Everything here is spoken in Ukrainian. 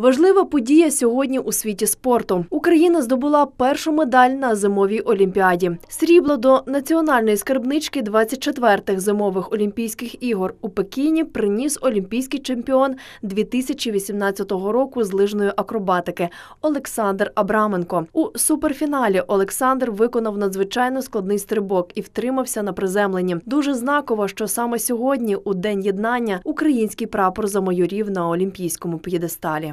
Важлива подія сьогодні у світі спорту. Україна здобула першу медаль на зимовій олімпіаді. Срібло до національної скарбнички 24-х зимових олімпійських ігор у Пекіні приніс олімпійський чемпіон 2018 року з лижної акробатики Олександр Абраменко. У суперфіналі Олександр виконав надзвичайно складний стрибок і втримався на приземленні. Дуже знаково, що саме сьогодні, у день єднання, український прапор замайорів на олімпійському п'єдесталі.